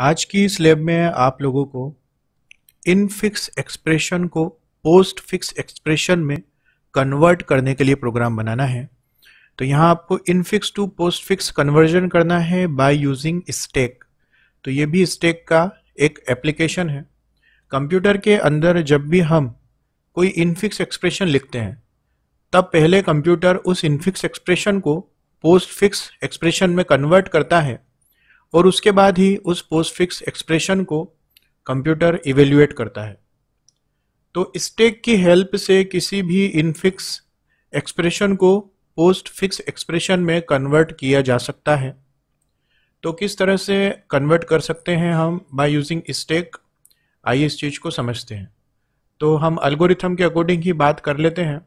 आज की इस लेब में आप लोगों को इन फिक्स एक्सप्रेशन को पोस्ट फिक्स एक्सप्रेशन में कन्वर्ट करने के लिए प्रोग्राम बनाना है तो यहाँ आपको infix to postfix conversion करना है बाय यूजिंग स्टेक तो ये भी स्टेक का एक एप्लीकेशन है कंप्यूटर के अंदर जब भी हम कोई इनफिक्स एक्सप्रेशन लिखते हैं तब पहले कंप्यूटर उस इनफिक्स एक्सप्रेशन को पोस्ट फिक्स एक्सप्रेशन में कन्वर्ट करता है और उसके बाद ही उस पोस्ट फिक्स एक्सप्रेशन को कंप्यूटर इवेल्युएट करता है तो स्टेक की हेल्प से किसी भी इनफिक्स एक्सप्रेशन को पोस्ट फिक्स एक्सप्रेशन में कन्वर्ट किया जा सकता है तो किस तरह से कन्वर्ट कर सकते हैं हम बाय यूजिंग स्टेक आइए इस चीज़ को समझते हैं तो हम अल्गोरिथम के अकॉर्डिंग ही बात कर लेते हैं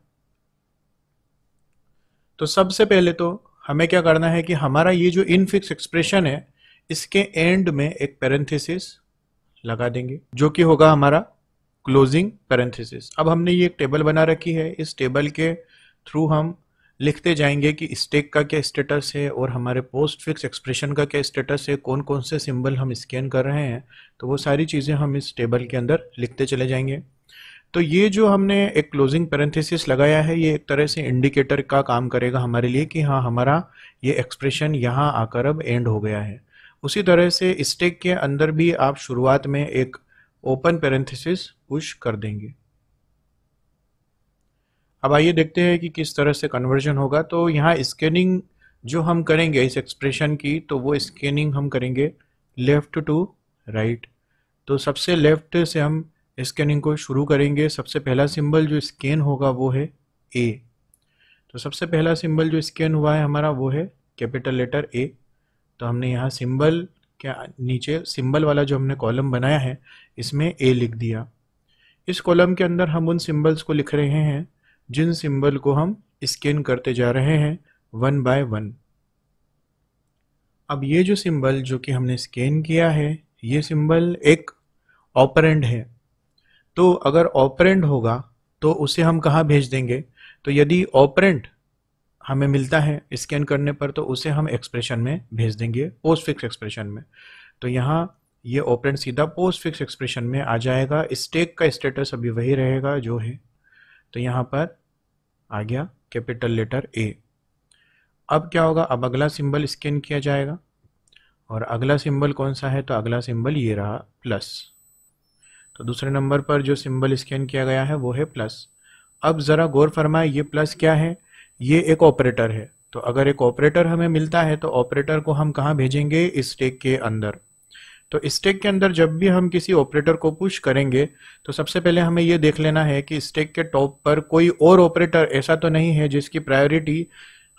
तो सबसे पहले तो हमें क्या करना है कि हमारा ये जो इनफिक्स एक्सप्रेशन है इसके एंड में एक पेरेंथेसिस लगा देंगे जो कि होगा हमारा क्लोजिंग पेरेंथेसिस अब हमने ये एक टेबल बना रखी है इस टेबल के थ्रू हम लिखते जाएंगे कि स्टेक का क्या स्टेटस है और हमारे पोस्ट फिक्स एक्सप्रेशन का क्या स्टेटस है कौन कौन से सिंबल हम स्कैन कर रहे हैं तो वो सारी चीज़ें हम इस टेबल के अंदर लिखते चले जाएंगे तो ये जो हमने एक क्लोजिंग पेरेंथेसिस लगाया है ये एक तरह से इंडिकेटर का काम करेगा हमारे लिए कि हाँ हमारा ये एक्सप्रेशन यहाँ आकर अब एंड हो गया है उसी तरह से स्टेक के अंदर भी आप शुरुआत में एक ओपन पेरेंथिस पुश कर देंगे अब आइए देखते हैं कि किस तरह से कन्वर्जन होगा तो यहाँ स्कैनिंग जो हम करेंगे इस एक्सप्रेशन की तो वो स्कैनिंग हम करेंगे लेफ़्ट टू राइट तो सबसे लेफ़्ट से हम स्कैनिंग को शुरू करेंगे सबसे पहला सिंबल जो स्कैन होगा वो है ए तो सबसे पहला सिंबल जो स्कैन हुआ है हमारा वो है कैपिटल लेटर ए तो हमने यहाँ सिंबल क्या नीचे सिंबल वाला जो हमने कॉलम बनाया है इसमें ए लिख दिया इस कॉलम के अंदर हम उन सिंबल्स को लिख रहे हैं जिन सिंबल को हम स्कैन करते जा रहे हैं वन बाय वन अब ये जो सिंबल जो कि हमने स्कैन किया है ये सिंबल एक ऑपरेंड है तो अगर ऑपरेंड होगा तो उसे हम कहाँ भेज देंगे तो यदि ऑपरेंट हमें मिलता है स्कैन करने पर तो उसे हम एक्सप्रेशन में भेज देंगे पोस्ट फिक्स एक्सप्रेशन में तो यहाँ ये ऑपरेंट सीधा पोस्ट फिक्स एक्सप्रेशन में आ जाएगा स्टेक का स्टेटस अभी वही रहेगा जो है तो यहाँ पर आ गया कैपिटल लेटर ए अब क्या होगा अब अगला सिंबल स्कैन किया जाएगा और अगला सिंबल कौन सा है तो अगला सिंबल ये रहा प्लस तो दूसरे नंबर पर जो सिंबल स्कैन किया गया है वो है प्लस अब ज़रा गौर फरमाए ये प्लस क्या है ये एक ऑपरेटर है तो अगर एक ऑपरेटर हमें मिलता है तो ऑपरेटर को हम कहाँ भेजेंगे स्टेक के अंदर तो स्टेक के अंदर जब भी हम किसी ऑपरेटर को पुश करेंगे तो सबसे पहले हमें ये देख लेना है कि स्टेक के टॉप पर कोई और ऑपरेटर ऐसा तो नहीं है जिसकी प्रायोरिटी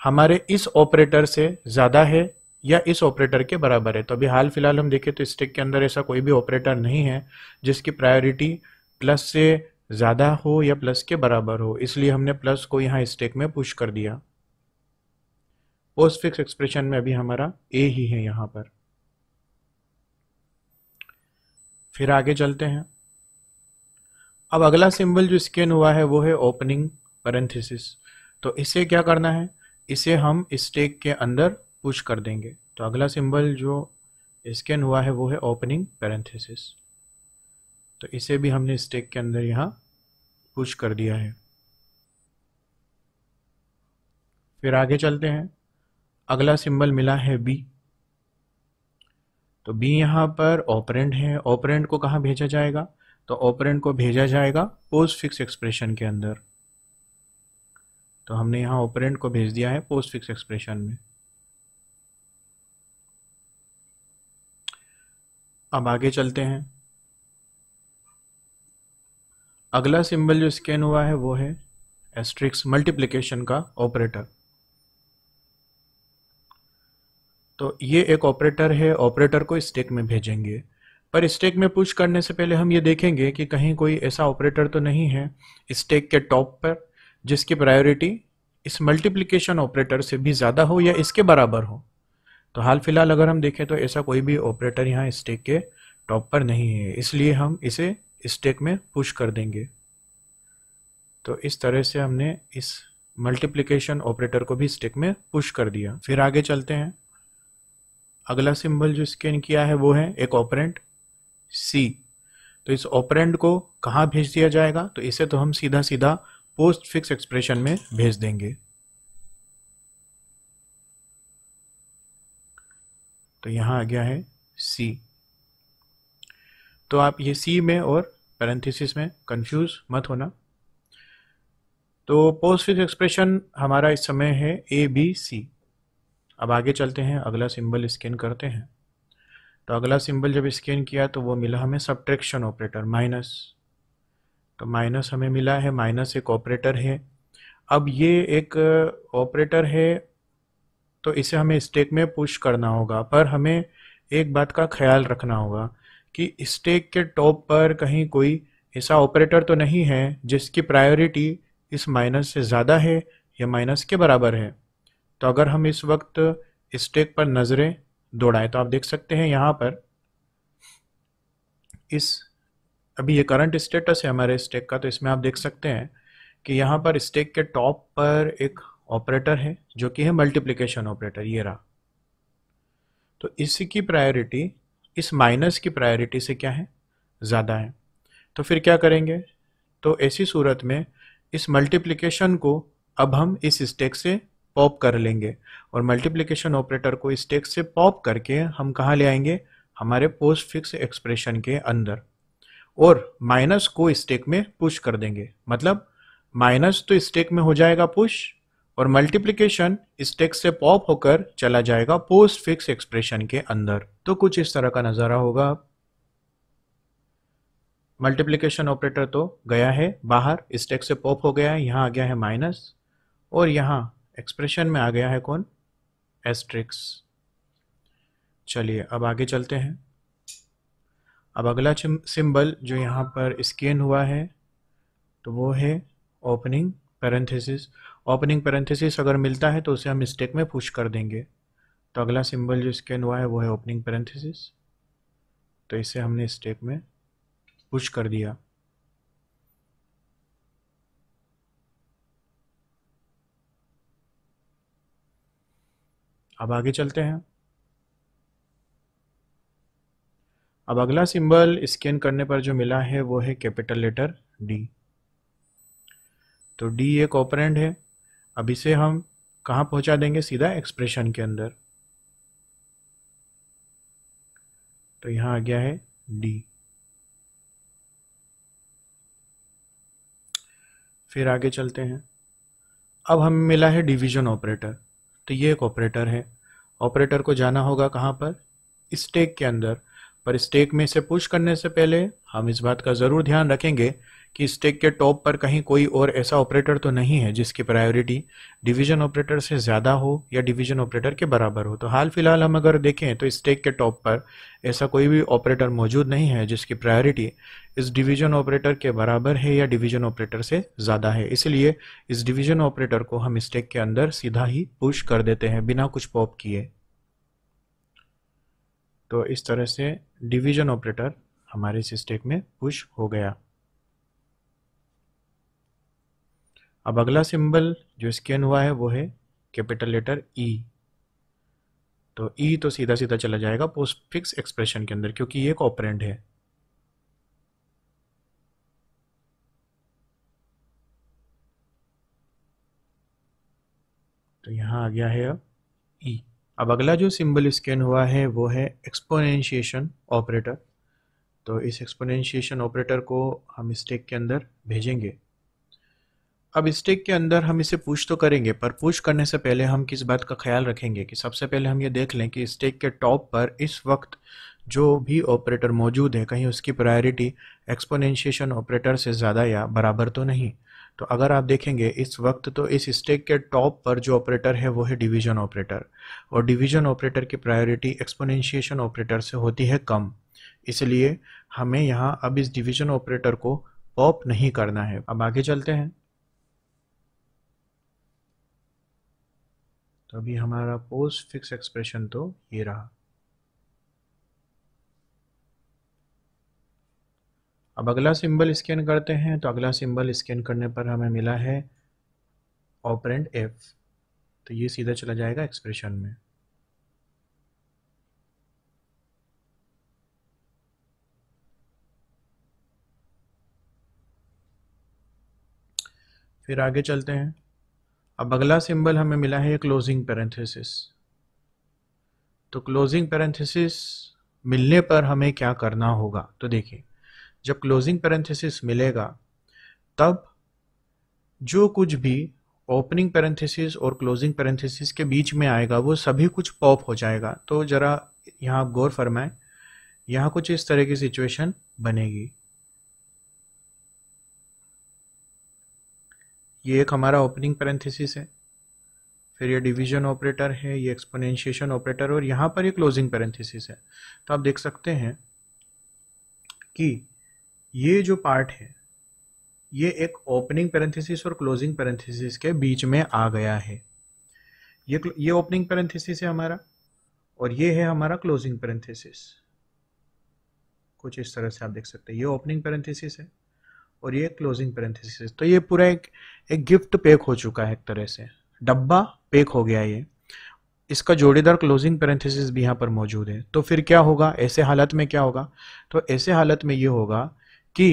हमारे इस ऑपरेटर से ज़्यादा है या इस ऑपरेटर के बराबर है तो अभी हाल फिलहाल हम देखें तो स्टेक के अंदर ऐसा कोई भी ऑपरेटर नहीं है जिसकी प्रायोरिटी प्लस से ज़्यादा हो या प्लस के बराबर हो इसलिए हमने प्लस को यहाँ स्टेक में पुश कर दिया पोस्ट फिक्स एक्सप्रेशन में अभी हमारा ए ही है यहाँ पर फिर आगे चलते हैं अब अगला सिंबल जो स्कैन हुआ है वो है ओपनिंग पेरेंथिसिस तो इसे क्या करना है इसे हम स्टेक के अंदर पुश कर देंगे तो अगला सिंबल जो स्कैन हुआ है वो है ओपनिंग पेरेंथिसिस तो इसे भी हमने स्टेक के अंदर यहाँ पुश कर दिया है फिर आगे चलते हैं अगला सिंबल मिला है बी तो बी यहां पर ऑपरेंड है ऑपरेंड को कहा भेजा जाएगा तो ऑपरेंड को भेजा जाएगा पोस्ट फिक्स एक्सप्रेशन के अंदर तो हमने यहां ऑपरेंड को भेज दिया है पोस्ट फिक्स एक्सप्रेशन में अब आगे चलते हैं अगला सिंबल जो स्कैन हुआ है वो है एस्ट्रिक्स मल्टीप्लिकेशन का ऑपरेटर तो ये एक ऑपरेटर है ऑपरेटर को स्टेक में भेजेंगे पर स्टेक में पुश करने से पहले हम ये देखेंगे कि कहीं कोई ऐसा ऑपरेटर तो नहीं है स्टेक के टॉप पर जिसकी प्रायोरिटी इस मल्टीप्लिकेशन ऑपरेटर से भी ज़्यादा हो या इसके बराबर हो तो हाल फिलहाल अगर हम देखें तो ऐसा कोई भी ऑपरेटर यहाँ स्टेक के टॉप पर नहीं है इसलिए हम इसे स्टेक में पुश कर देंगे तो इस तरह से हमने इस मल्टीप्लिकेशन ऑपरेटर को भी स्टेक में पुश कर दिया फिर आगे चलते हैं अगला सिंबल जो स्कैन किया है वो है एक ऑपरेंट सी तो इस ऑपरेंट को कहाँ भेज दिया जाएगा तो इसे तो हम सीधा सीधा पोस्ट फिक्स एक्सप्रेशन में भेज देंगे तो यहाँ आ गया है सी तो आप ये सी में और पैरेंथिस में कंफ्यूज मत होना तो पोस्ट फिक्स एक्सप्रेशन हमारा इस समय है ए बी सी अब आगे चलते हैं अगला सिंबल स्कैन करते हैं तो अगला सिंबल जब स्कैन किया तो वो मिला हमें सब्ट्रैक्शन ऑपरेटर माइनस तो माइनस हमें मिला है माइनस एक ऑपरेटर है अब ये एक ऑपरेटर uh, है तो इसे हमें स्टेक में पुश करना होगा पर हमें एक बात का ख्याल रखना होगा कि स्टेक के टॉप पर कहीं कोई ऐसा ऑपरेटर तो नहीं है जिसकी प्रायोरिटी इस माइनस से ज़्यादा है या माइनस के बराबर है तो अगर हम इस वक्त स्टेक पर नज़रें दौड़ाएं तो आप देख सकते हैं यहाँ पर इस अभी ये करंट स्टेटस है हमारे स्टेक का तो इसमें आप देख सकते हैं कि यहाँ पर स्टेक के टॉप पर एक ऑपरेटर है जो कि है मल्टीप्लिकेशन ऑपरेटर ये रहा तो इसकी प्रायोरिटी इस माइनस की प्रायोरिटी से क्या है ज़्यादा है तो फिर क्या करेंगे तो ऐसी सूरत में इस मल्टीप्लिकेशन को अब हम इस स्टेक से पॉप कर लेंगे और मल्टीप्लिकेशन ऑपरेटर को स्टेक से पॉप करके हम कहाँ ले आएंगे हमारे पोस्ट फिक्स एक्सप्रेशन के अंदर और माइनस को स्टेक में पुश कर देंगे मतलब माइनस तो स्टेक में हो जाएगा पुश और मल्टीप्लीकेशन इस से पॉप होकर चला जाएगा पोस्ट फिक्स एक्सप्रेशन के अंदर तो कुछ इस तरह का नज़ारा होगा अब मल्टीप्लीकेशन ऑपरेटर तो गया है बाहर इस से पॉप हो गया है यहां आ गया है माइनस और यहां एक्सप्रेशन में आ गया है कौन एस्ट्रिक्स चलिए अब आगे चलते हैं अब अगला सिंबल जो यहां पर स्कैन हुआ है तो वो है ओपनिंग पैरेंथेसिस ओपनिंग पैरेंथेसिस अगर मिलता है तो उसे हम स्टेक में पुश कर देंगे तो अगला सिंबल जो स्कैन हुआ है वो है ओपनिंग पैरेंथेसिस तो इसे हमने स्टेक में पुश कर दिया अब आगे चलते हैं अब अगला सिंबल स्कैन करने पर जो मिला है वो है कैपिटल लेटर डी तो डी एक ऑपरेंड है अब इसे हम कहाँ पहुँचा देंगे सीधा एक्सप्रेशन के अंदर तो यहाँ आ गया है डी फिर आगे चलते हैं अब हमें मिला है डिवीजन ऑपरेटर तो ये एक ऑपरेटर है ऑपरेटर को जाना होगा कहाँ पर स्टेक के अंदर पर स्टेक में इसे पुश करने से पहले हम इस बात का ज़रूर ध्यान रखेंगे कि स्टेक के टॉप पर कहीं कोई और ऐसा ऑपरेटर तो नहीं है जिसकी प्रायोरिटी डिवीजन ऑपरेटर से ज़्यादा हो या डिवीजन ऑपरेटर के बराबर हो तो हाल फिलहाल हम अगर देखें तो स्टेक के टॉप पर ऐसा कोई भी ऑपरेटर मौजूद नहीं है जिसकी प्रायोरिटी इस डिवीजन ऑपरेटर के बराबर है या डिवीजन ऑपरेटर से ज़्यादा है इसलिए इस डिवीजन ऑपरेटर को हम स्टेक के अंदर सीधा ही पुश कर देते हैं बिना कुछ पॉप किए तो इस तरह से डिवीजन ऑपरेटर हमारे इस स्टेक में पुश हो गया अब अगला सिंबल जो स्कैन हुआ है वो है कैपिटल लेटर ई तो ई e तो सीधा सीधा चला जाएगा पोस्ट फिक्स एक्सप्रेशन के अंदर क्योंकि ये ऑपरेंड है तो यहां आ गया है अब ई e. अब अगला जो सिंबल स्कैन हुआ है वो है एक्सपोनेंशिएशन ऑपरेटर तो इस एक्सपोनेंशिएशन ऑपरेटर को हम स्टेक के अंदर भेजेंगे अब स्टेक के अंदर हम इसे पुश तो करेंगे पर पुश करने से पहले हम किस बात का ख्याल रखेंगे कि सबसे पहले हम ये देख लें कि स्टेक के टॉप पर इस वक्त जो भी ऑपरेटर मौजूद है कहीं उसकी प्रायोरिटी एक्सपोनेंशिएशन ऑपरेटर से ज़्यादा या बराबर तो नहीं तो अगर आप देखेंगे इस वक्त तो इस स्टेक के टॉप पर जो ऑपरेटर है वो है डिवीजन ऑपरेटर और डिवीजन ऑपरेटर की प्रायोरिटी एक्सपोनेंशिएशन ऑपरेटर से होती है कम इसलिए हमें यहाँ अब इस डिवीजन ऑपरेटर को पॉप नहीं करना है अब आगे चलते हैं तो अभी हमारा पोस्ट फिक्स एक्सप्रेशन तो ये रहा अब अगला सिंबल स्कैन करते हैं तो अगला सिंबल स्कैन करने पर हमें मिला है ऑपरेंट एफ तो ये सीधा चला जाएगा एक्सप्रेशन में फिर आगे चलते हैं अब अगला सिंबल हमें मिला है क्लोजिंग पैरेंथेसिस तो क्लोजिंग पैरेंथेसिस मिलने पर हमें क्या करना होगा तो देखिए जब क्लोजिंग पैरेंथेसिस मिलेगा तब जो कुछ भी ओपनिंग पैरेंथेसिस और क्लोजिंग पैरेंथेसिस के बीच में आएगा वो सभी कुछ पॉप हो जाएगा तो ज़रा यहाँ गौर फरमाएं यहाँ कुछ इस तरह की सिचुएशन बनेगी ये एक हमारा ओपनिंग पैरेंथेसिस है फिर ये डिवीजन ऑपरेटर है ये एक्सपोनेंशिएशन ऑपरेटर और यहाँ पर ये क्लोजिंग पैरेंथेसिस है तो आप देख सकते हैं कि ये जो पार्ट है ये एक ओपनिंग पैरेंथेसिस और क्लोजिंग पैरेंथेसिस के बीच में आ गया है ये ये ओपनिंग पैरेंथेसिस है हमारा और ये है हमारा क्लोजिंग पैरेंथेसिस कुछ इस तरह से आप देख सकते हैं ये ओपनिंग पैरेंथेसिस है और ये क्लोजिंग पैरेंथेसिस तो ये पूरा एक एक गिफ्ट पैक हो चुका है एक तरह से डब्बा पैक हो गया ये इसका जोड़ीदार क्लोजिंग पैरेंथेसिस भी यहाँ पर मौजूद है तो फिर क्या होगा ऐसे हालत में क्या होगा तो ऐसे हालत में ये होगा कि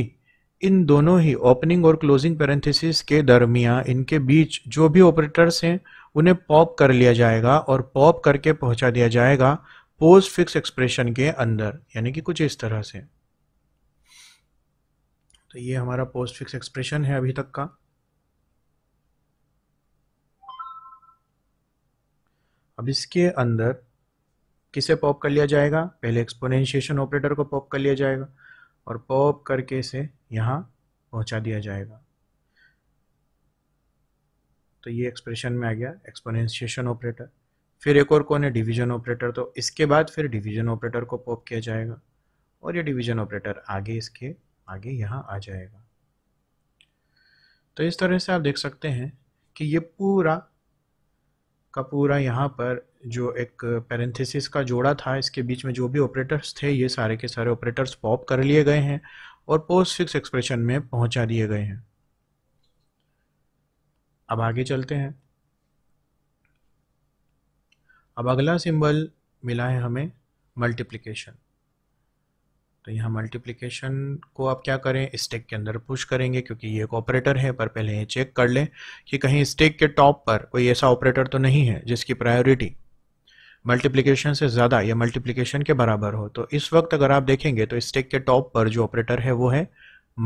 इन दोनों ही ओपनिंग और क्लोजिंग पैरेंथेसिस के दरमियान इनके बीच जो भी ऑपरेटर्स हैं उन्हें पॉप कर लिया जाएगा और पॉप करके पहुंचा दिया जाएगा पोस्ट फिक्स एक्सप्रेशन के अंदर यानी कि कुछ इस तरह से तो ये हमारा पोस्ट फिक्स एक्सप्रेशन है अभी तक का अब इसके अंदर किसे पॉप कर लिया जाएगा पहले एक्सपोनेंशिएशन ऑपरेटर को पॉप कर लिया जाएगा और पॉप करके इसे यहाँ पहुँचा दिया जाएगा तो ये एक्सप्रेशन में आ गया एक्सपोनेंशिएशन ऑपरेटर फिर एक और कौन है डिवीजन ऑपरेटर तो इसके बाद फिर डिवीजन ऑपरेटर को पॉप किया जाएगा और ये डिवीजन ऑपरेटर आगे इसके आगे यहाँ आ जाएगा तो इस तरह से आप देख सकते हैं कि ये पूरा का पूरा यहाँ पर जो एक पैरेंथेसिस का जोड़ा था इसके बीच में जो भी ऑपरेटर्स थे ये सारे के सारे ऑपरेटर्स पॉप कर लिए गए हैं और पोस्ट फिक्स एक्सप्रेशन में पहुंचा दिए गए हैं अब आगे चलते हैं अब अगला सिंबल मिला है हमें मल्टीप्लिकेशन तो यहाँ मल्टीप्लिकेशन को आप क्या करें स्टेक के अंदर पुश करेंगे क्योंकि ये एक ऑपरेटर है पर पहले ये चेक कर लें कि कहीं स्टेक के टॉप पर कोई ऐसा ऑपरेटर तो नहीं है जिसकी प्रायोरिटी मल्टीप्लिकेशन से ज़्यादा या मल्टीप्लिकेशन के बराबर हो तो इस वक्त अगर आप देखेंगे तो स्टेक के टॉप पर जो ऑपरेटर है वो है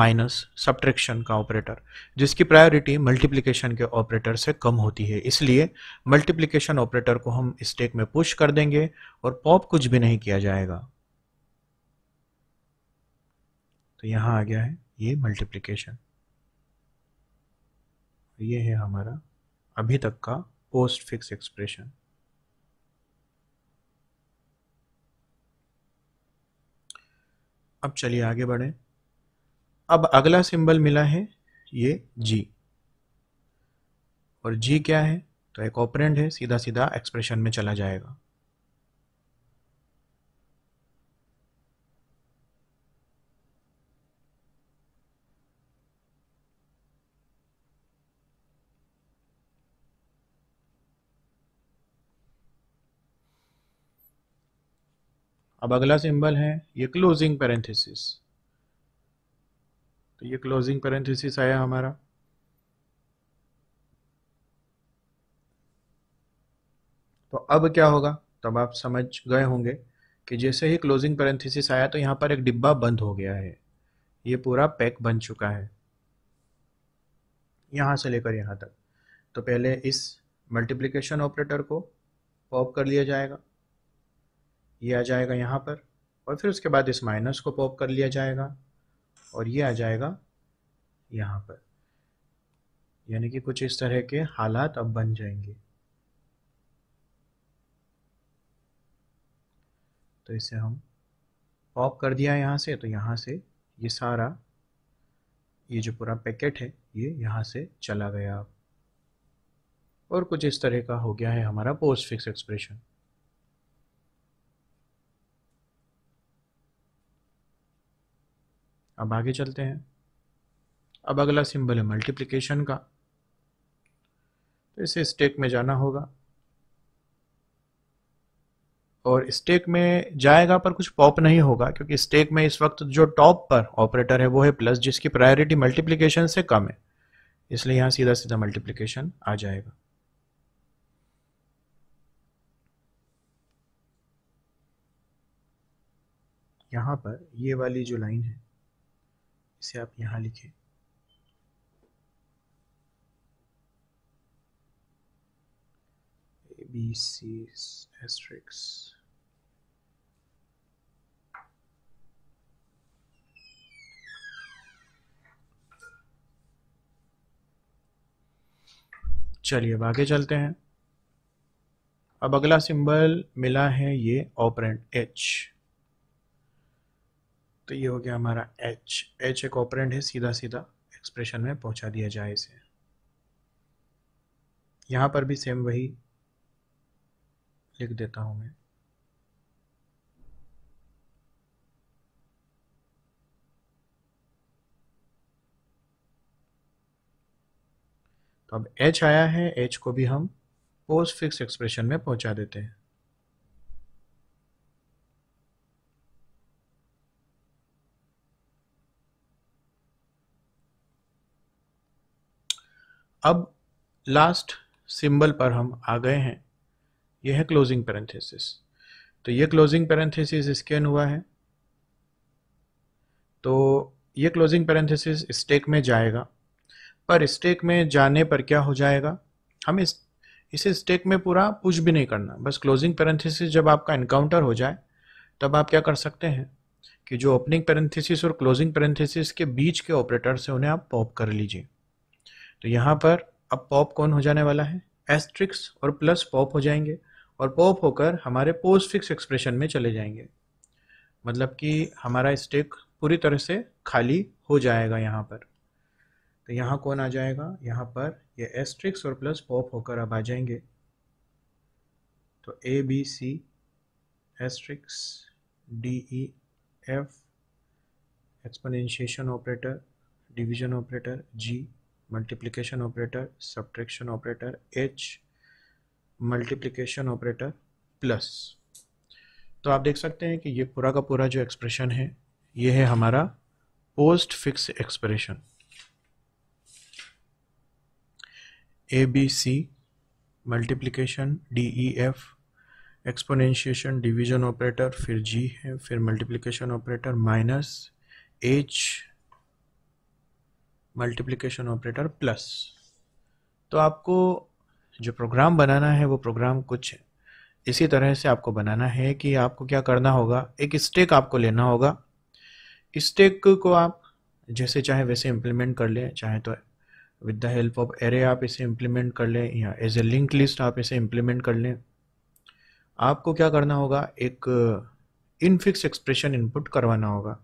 माइनस सब्ट्रैक्शन का ऑपरेटर जिसकी प्रायोरिटी मल्टीप्लिकेशन के ऑपरेटर से कम होती है इसलिए मल्टीप्लिकेशन ऑपरेटर को हम स्टेक में पुश कर देंगे और पॉप कुछ भी नहीं किया जाएगा तो यहाँ आ गया है ये मल्टीप्लिकेशन ये है हमारा अभी तक का पोस्ट फिक्स एक्सप्रेशन अब चलिए आगे बढ़े अब अगला सिंबल मिला है ये जी और जी क्या है तो एक ऑपरेंड है सीधा सीधा एक्सप्रेशन में चला जाएगा अब अगला सिंबल है ये क्लोजिंग पैरेंथेसिस तो ये क्लोजिंग पैरेंथेसिस आया हमारा तो अब क्या होगा तब आप समझ गए होंगे कि जैसे ही क्लोजिंग पैरेंथिस आया तो यहां पर एक डिब्बा बंद हो गया है ये पूरा पैक बन चुका है यहां से लेकर यहां तक तो पहले इस मल्टीप्लिकेशन ऑपरेटर को पॉप कर लिया जाएगा ये आ जाएगा यहाँ पर और फिर उसके बाद इस माइनस को पॉप कर लिया जाएगा और ये आ जाएगा यहाँ पर यानी कि कुछ इस तरह के हालात अब बन जाएंगे तो इसे हम पॉप कर दिया यहाँ से तो यहाँ से ये सारा ये जो पूरा पैकेट है ये यहाँ से चला गया और कुछ इस तरह का हो गया है हमारा पोस्ट फिक्स एक्सप्रेशन अब आगे चलते हैं अब अगला सिंबल है मल्टीप्लिकेशन का तो इसे स्टेक में जाना होगा और स्टेक में जाएगा पर कुछ पॉप नहीं होगा क्योंकि स्टेक में इस वक्त जो टॉप पर ऑपरेटर है वो है प्लस जिसकी प्रायोरिटी मल्टीप्लिकेशन से कम है इसलिए यहां सीधा सीधा मल्टीप्लिकेशन आ जाएगा यहां पर ये वाली जो लाइन है इसे आप यहाँ लिखें ए बी सी एस्ट्रिक्स चलिए अब आगे चलते हैं अब अगला सिंबल मिला है ये ऑपरेंट एच तो ये हो गया हमारा h h एक ऑपरेंट है सीधा सीधा एक्सप्रेशन में पहुंचा दिया जाए इसे यहां पर भी सेम वही लिख देता हूं मैं तो अब h आया है h को भी हम पोस्ट फिक्स एक्सप्रेशन में पहुंचा देते हैं अब लास्ट सिंबल पर हम आ गए हैं यह है क्लोजिंग पैरेंथेसिस तो ये क्लोजिंग पैरेंथेसिस स्कैन हुआ है तो ये क्लोजिंग पैरेंथेसिस स्टेक में जाएगा पर स्टेक में जाने पर क्या हो जाएगा हम इस इसे स्टेक में पूरा कुछ भी नहीं करना बस क्लोजिंग पैरेंथेसिस जब आपका इनकाउंटर हो जाए तब आप क्या कर सकते हैं कि जो ओपनिंग पैरेंथेसिस और क्लोजिंग पैरेंथेसिस के बीच के ऑपरेटर्स हैं उन्हें आप पॉप कर लीजिए तो यहाँ पर अब पॉप कौन हो जाने वाला है एस्ट्रिक्स और प्लस पॉप हो जाएंगे और पॉप होकर हमारे पोस्ट फिक्स एक्सप्रेशन में चले जाएंगे मतलब कि हमारा स्टेक पूरी तरह से खाली हो जाएगा यहाँ पर तो यहाँ कौन आ जाएगा यहाँ पर ये यह एस्ट्रिक्स और प्लस पॉप होकर अब आ जाएंगे तो A B C asterisk D E F exponentiation operator division operator G multiplication operator subtraction operator H multiplication operator plus तो आप देख सकते हैं कि ये पूरा का पूरा जो एक्सप्रेशन है ये है हमारा postfix expression A B C multiplication D E F exponentiation division operator फिर जी है फिर multiplication operator minus H multiplication operator plus तो आपको जो प्रोग्राम बनाना है वो प्रोग्राम कुछ इसी तरह से आपको बनाना है कि आपको क्या करना होगा एक स्टेक आपको लेना होगा स्टेक को आप जैसे चाहे वैसे इम्प्लीमेंट कर लें चाहे तो with the help of array आप इसे इम्प्लीमेंट कर लें या एज ए लिंक लिस्ट आप इसे इम्प्लीमेंट कर लें आपको क्या करना होगा एक इनफिक्स एक्सप्रेशन इनपुट करवाना होगा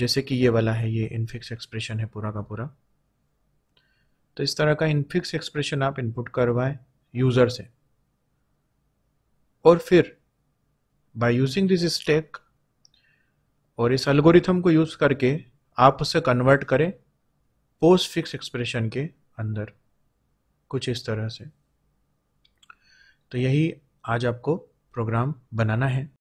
जैसे कि ये वाला है ये इनफिक्स एक्सप्रेशन है पूरा का पूरा तो इस तरह का इनफिक्स एक्सप्रेशन आप इनपुट करवाएं यूज़र से और फिर बाय यूजिंग दिस स्टेक और इस अल्गोरिथम को यूज़ करके आप उसे कन्वर्ट करें पोस्ट फिक्स एक्सप्रेशन के अंदर कुछ इस तरह से तो यही आज आपको प्रोग्राम बनाना है